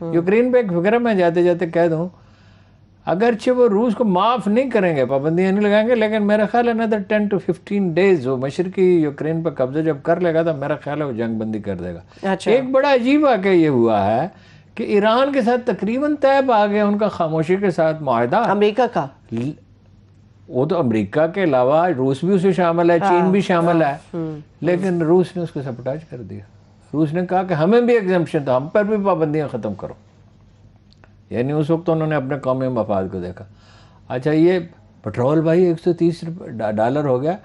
हम्म। Ukraine पे एक फिक्र मैं जाते जाते कह दूँ अगरचे वो रूस को माफ़ नहीं करेंगे पाबंदियां नहीं लगाएंगे लेकिन मेरा ख्याल है ना टेन टू फिफ्टीन डेज वो मशरकी यूक्रेन पर कब्जा जब कर लेगा तो मेरा ख्याल है वो जंग बंदी कर देगा अच्छा। एक बड़ा अजीब वाक्य ये हुआ है कि ईरान के साथ तकरीबन तय आ गया उनका खामोशी के साथ माहदा अमरीका का वो तो अमरीका के अलावा रूस भी उसे शामिल है चीन हाँ। भी शामिल हाँ। है हम्म। लेकिन रूस ने उसको सपटाज कर दिया रूस तो ने कहा कि हमें भी एग्जामेशन था हम पर भी पाबंदियाँ ख़त्म करो यानी उस वक्त तो उन्होंने अपने कौमी मफाद को देखा अच्छा ये पेट्रोल भाई एक सौ तीस डॉलर हो गया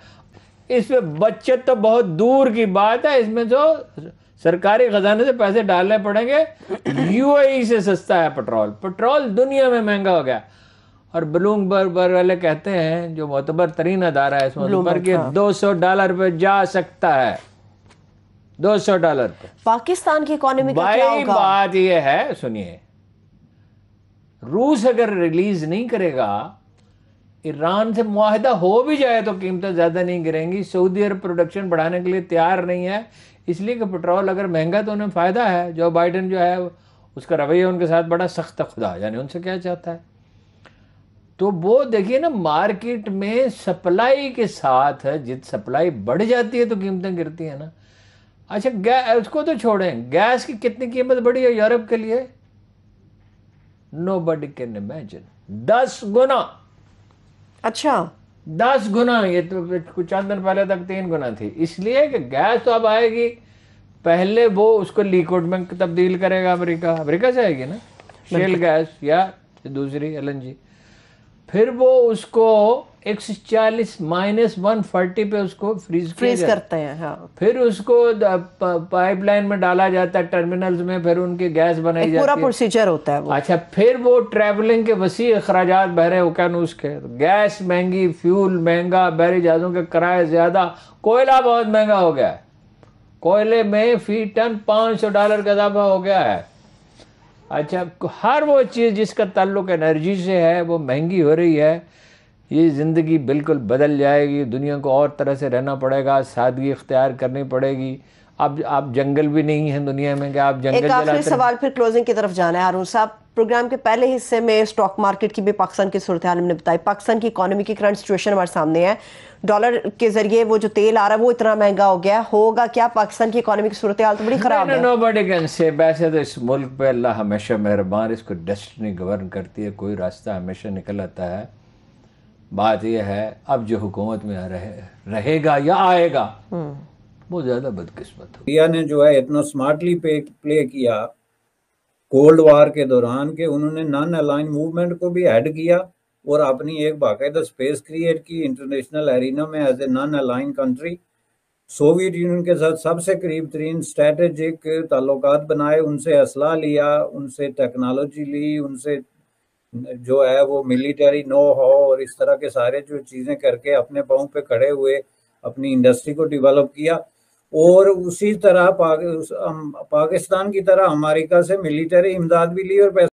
इसमें बचत तो बहुत दूर की बात है इसमें जो तो सरकारी खजाने से पैसे डालने पड़ेंगे यूएई e से सस्ता है पेट्रोल पेट्रोल दुनिया में महंगा हो गया और ब्लूमबर्ग वाले कहते हैं जो मोतबर तरीन अदारा है इसमें हाँ। दो सौ डॉलर पे जा सकता है दो सौ डॉलर पर पाकिस्तान की इकोनॉमी का क्या होगा? बात यह है सुनिए रूस अगर रिलीज नहीं करेगा ईरान से मुहिदा हो भी जाए तो कीमतें ज़्यादा नहीं गिरेंगी सऊदी अरब प्रोडक्शन बढ़ाने के लिए तैयार नहीं है इसलिए कि पेट्रोल अगर महंगा तो उन्हें फ़ायदा है जो बाइडन जो है उसका रवैया उनके साथ बड़ा सख्त खुदा यानी उनसे क्या चाहता है तो वो देखिए ना मार्केट में सप्लाई के साथ जित सप्लाई बढ़ जाती है तो कीमतें गिरती हैं ना अच्छा गैस उसको तो छोड़ें गैस की कितनी कीमत बढ़ी है यूरोप के लिए नो बडी कैन इमेजिन दस गुना अच्छा दस गुना ये तो कुछ चंद दिन पहले तक तीन गुना थी इसलिए कि गैस तो अब आएगी पहले वो उसको लिक्विड में तब्दील करेगा अमेरिका अमेरिका से आएगी ना शेल गैस या दूसरी एल एन जी फिर वो उसको एक सौ चालीस माइनस वन फोर्टी पे उसको फ्रीज फ्रीज करते हैं हाँ। फिर उसको पाइपलाइन में डाला जाता है टर्मिनल्स में फिर उनकी गैस बनाई जाती है पूरा प्रोसीजर होता है वो। अच्छा फिर वो ट्रैवलिंग के वसी अखराज बहरे उकानूस उसके गैस महंगी फ्यूल महंगा बहरे जहाज़ों के किराए ज़्यादा कोयला बहुत महंगा हो गया है कोयले में फी टन पांच सौ डॉलर का इजाफा हो गया है अच्छा हर वो चीज़ जिसका ताल्लुक एनर्जी से है वो महंगी हो रही है ये ज़िंदगी बिल्कुल बदल जाएगी दुनिया को और तरह से रहना पड़ेगा सादगी इख्तियार करनी पड़ेगी अब आप जंगल भी नहीं है दुनिया में कि आप जंगल एक आखिरी सवाल फिर क्लोजिंग की तरफ जाना है अरुण साहब प्रोग्राम के पहले हिस्से में स्टॉक मार्केट की भी पाकिस्तान की सूरत हाल ने बताई पाकिस्तान की इकोनॉमी की करंट सिचुएशन हमारे सामने है डॉलर के जरिए वो जो तेल आ रहा है वो इतना महंगा हो गया होगा क्या पाकिस्तान की इकोनॉमी की सूरत हाल तो बड़ी खराब है नो बड़ी कैन से वैसे तो इस मुल्क पे अल्लाह हमेशा मेहरबान इसको डेस्टनी गवर्न करती है कोई रास्ता हमेशा निकल आता है बात यह है अब जो हुकूमत में रहे रहेगा या आएगा हम्म। वो ज्यादा बदकिस्मत इंडिया ने जो है इतना स्मार्टली प्ले किया कोल्ड वार के दौरान के उन्होंने नॉन अलाइन मूवमेंट को भी ऐड किया और अपनी एक बाकायदा स्पेस क्रिएट की इंटरनेशनल एरिना में as a non align country Soviet Union के साथ सबसे करीब तरीन स्ट्रेटेजिक ताल्लुक बनाए उनसे असलाह लिया उनसे टेक्नोलॉजी ली उनसे जो है वो मिलिटरी नो हो और इस तरह के सारे जो चीज़ें करके अपने पाँव पे खड़े हुए अपनी इंडस्ट्री को डेवलप किया और उसी तरह पाक, पाकिस्तान की तरह अमेरिका से मिलिटरी इमदाद भी ली और